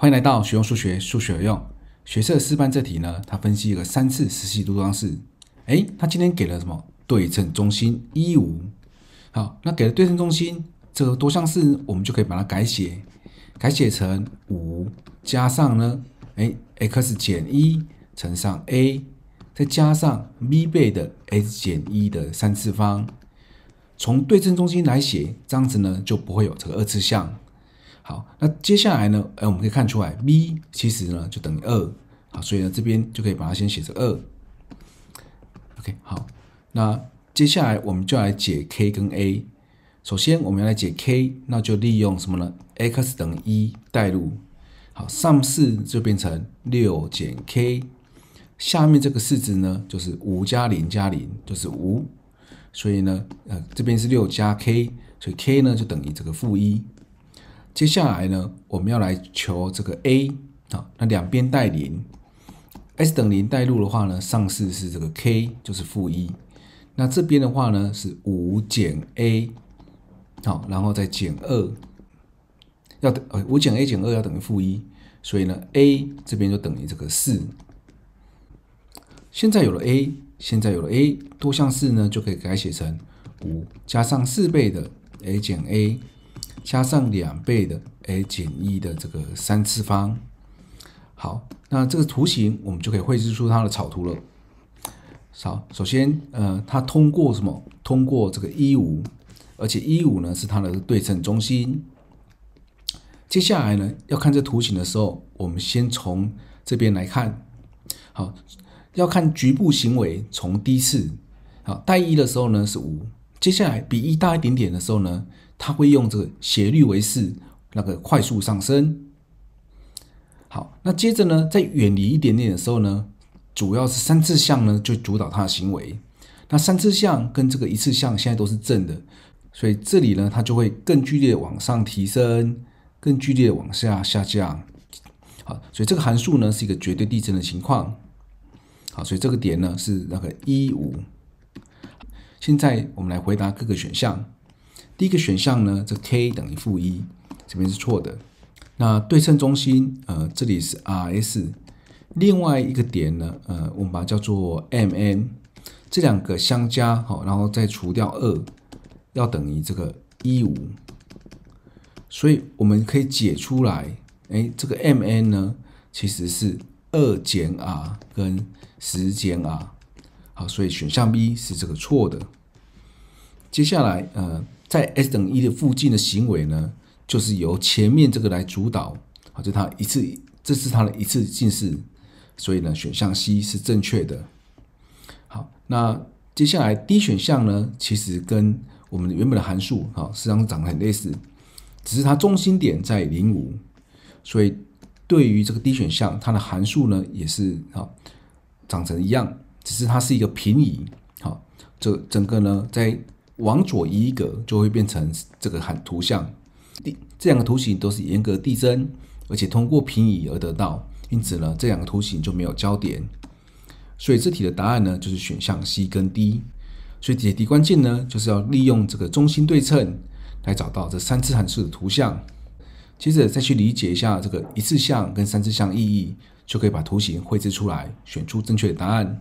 欢迎来到学用数学，数学有用。学社四班这题呢，它分析一个三次实系度多式。哎，它今天给了什么对称中心一五。好，那给了对称中心，这个多项式我们就可以把它改写，改写成五加上呢，哎，x 减一乘上 a，再加上 v 倍的 x 减一的三次方。从对称中心来写，这样子呢就不会有这个二次项。好，那接下来呢？哎，我们可以看出来，v 其实呢就等于二。好，所以呢这边就可以把它先写成二。OK，好，那接下来我们就来解 k 跟 a。首先，我们来解 k，那就利用什么呢？x 等于一代入，好，上式就变成六减 k，下面这个式子呢就是五加零加零，就是五。所以呢，呃，这边是六加 k，所以 k 呢就等于这个负一。接下来呢，我们要来求这个 a 啊。那两边带零，s 等零代入的话呢，上式是这个 k 就是负一。那这边的话呢是五减 a，好，然后再减二，要等呃五减 a 减二要等于负一，所以呢 a 这边就等于这个四。现在有了 a，现在有了 a，多项式呢就可以改写成五加上四倍的 a 减 a。加上两倍的 a 减一的这个三次方。好，那这个图形我们就可以绘制出它的草图了。好，首先，呃，它通过什么？通过这个一五，而且一五呢是它的对称中心。接下来呢，要看这图形的时候，我们先从这边来看。好，要看局部行为，从低次。好，带一的时候呢是五。接下来比一大一点点的时候呢，它会用这个斜率为四，那个快速上升。好，那接着呢，在远离一点点的时候呢，主要是三次项呢就主导它的行为。那三次项跟这个一次项现在都是正的，所以这里呢它就会更剧烈往上提升，更剧烈往下下降。好，所以这个函数呢是一个绝对递增的情况。好，所以这个点呢是那个一五。现在我们来回答各个选项。第一个选项呢，这 k 等于负一，这边是错的。那对称中心，呃，这里是 rs。另外一个点呢，呃，我们把它叫做 mn。这两个相加，好，然后再除掉二，要等于这个一五。所以我们可以解出来，哎，这个 mn 呢，其实是二减 r 跟十减 r。好，所以选项 B 是这个错的。接下来，呃，在 s 等于一的附近的行为呢，就是由前面这个来主导，好，就它一次，这是它的一次近似，所以呢，选项 C 是正确的。好，那接下来 D 选项呢，其实跟我们原本的函数，好，实际上长得很类似，只是它中心点在零五，所以对于这个 D 选项，它的函数呢也是好，长成一样。只是它是一个平移，好，这整个呢在往左移一格就会变成这个函图像。第这两个图形都是严格递增，而且通过平移而得到，因此呢这两个图形就没有交点。所以这题的答案呢就是选项 C 跟 D。所以解题关键呢就是要利用这个中心对称来找到这三次函数的图像，接着再去理解一下这个一次项跟三次项意义，就可以把图形绘制出来，选出正确的答案。